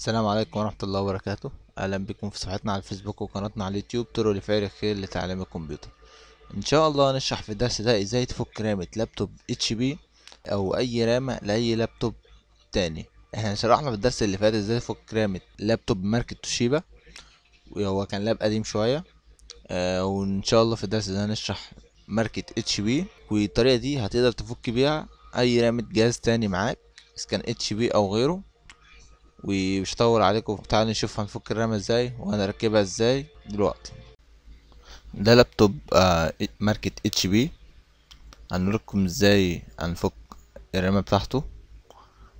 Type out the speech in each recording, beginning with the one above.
السلام عليكم ورحمة الله وبركاته أهلا بكم في صفحتنا على الفيسبوك وقناتنا على اليوتيوب ترو لفعل الخير لتعليم الكمبيوتر إن شاء الله هنشرح في الدرس ده إزاي تفك رامة لابتوب اتش بي أو أي رامة لأي لابتوب تاني إحنا شرحنا في الدرس اللي فات إزاي تفك رامة لابتوب ماركة توشيبا وهو كان لاب قديم شوية آه وإن شاء الله في الدرس ده هنشرح ماركة اتش بي والطريقة دي هتقدر تفك بيها أي رامة جهاز تاني معاك إذا كان اتش بي أو غيره ومش هطول عليكم تعالوا نشوف هنفك الرامة ازاي وهنركبها ازاي دلوقتي ده لابتوب آه ماركة اتش بي هنوريكم ازاي هنفك الرامة بتاعته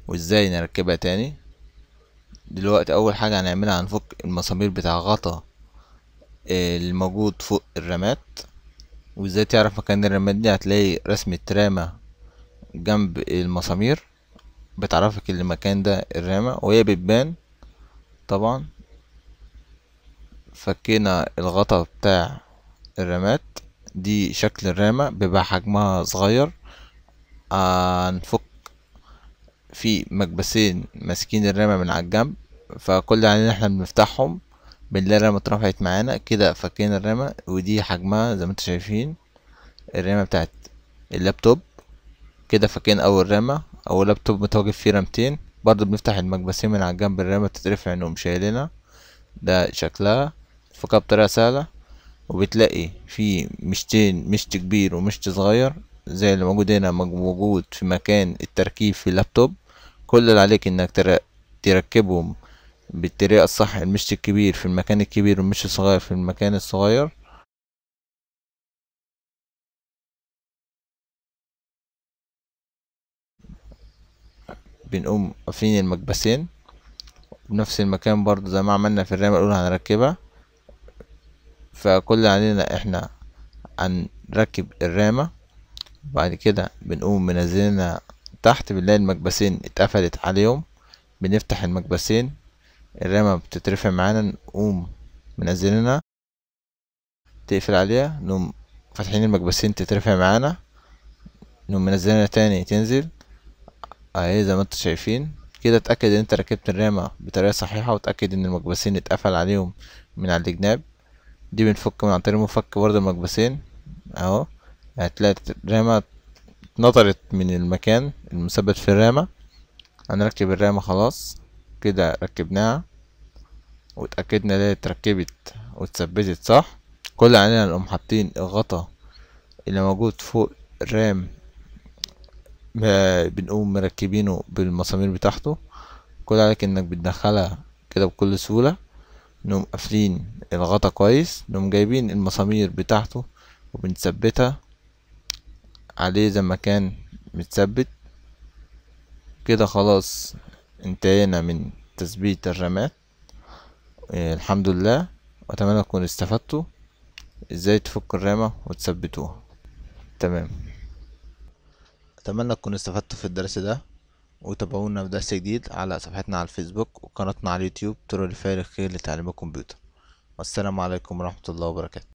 وازاي نركبها تاني دلوقتي اول حاجة هنعملها هنفك المسامير بتاع غطا الموجود فوق الرامات وازاي تعرف مكان الرامات دي هتلاقي رسمة رامة جنب المسامير بتعرفك المكان ده الرامة وهي بتبان طبعا فكينا الغطا بتاع الرامات دي شكل الرامة بيبقى حجمها صغير هنفك في مكبسين ماسكين الرامة من على الجنب فكل عينين احنا بنفتحهم بنلاقي الرامة اترفعت معانا كده فكينا الرامة ودي حجمها زي ما انتم شايفين الرامة بتاعت اللابتوب كده فكينا اول رامة او لابتوب متواجد فيه رامتين برضو بنفتح المكبسين من على الجنب الرمة بتترفع نقوم شايلينها ده شكلها فكها بطريقة سهلة وبتلاقي في مشتين مشت كبير ومشت صغير زي اللي موجود هنا موجود في مكان التركيب في اللابتوب كل اللي عليك انك تركبهم بالطريقة الصح المشت الكبير في المكان الكبير والمشت الصغير في المكان الصغير بنقوم قافلين المكبسين بنفس المكان برضو زي ما عملنا في الرامة الأولى هنركبها فكل علينا احنا هنركب الرامة بعد كده بنقوم منزلينها تحت بنلاقي المكبسين اتقفلت عليهم بنفتح المكبسين الرامة بتترفع معانا نقوم منزلينها تقفل عليها نقوم فاتحين المكبسين تترفع معانا نقوم منزلينها تاني تنزل اهي يعني زي ما انتوا شايفين كده اتأكد ان انت ركبت الرامة بطريقة صحيحة واتأكد ان المكبسين اتقفل عليهم من على الجناب دي بنفك من عن طريق مفك برده المكبسين اهو يعني هتلاقي الرامة اتنطرت من المكان المثبت في الرامة هنركب الرامة خلاص كده ركبناها واتأكدنا ان هي اتركبت واتثبتت صح كل علينا نقوم حاطين الغطا اللي موجود فوق الرام بنقوم مركبينه بالمسامير بتاعته كل عليك انك بتدخلها كده بكل سهولة نقوم قافلين الغطا كويس نقوم جايبين المسامير بتاعته وبنثبتها عليه زي ما كان متثبت كده خلاص انتهينا من تثبيت الرامات آه، الحمد لله واتمنى تكونوا استفدتوا ازاي تفك الرامة وتثبتوها تمام أتمنى تكونوا استفدتوا في الدرس ده وتابعونا في درس جديد على صفحتنا على الفيسبوك وقناتنا على اليوتيوب ترى الفارق خير لتعليم الكمبيوتر والسلام عليكم ورحمة الله وبركاته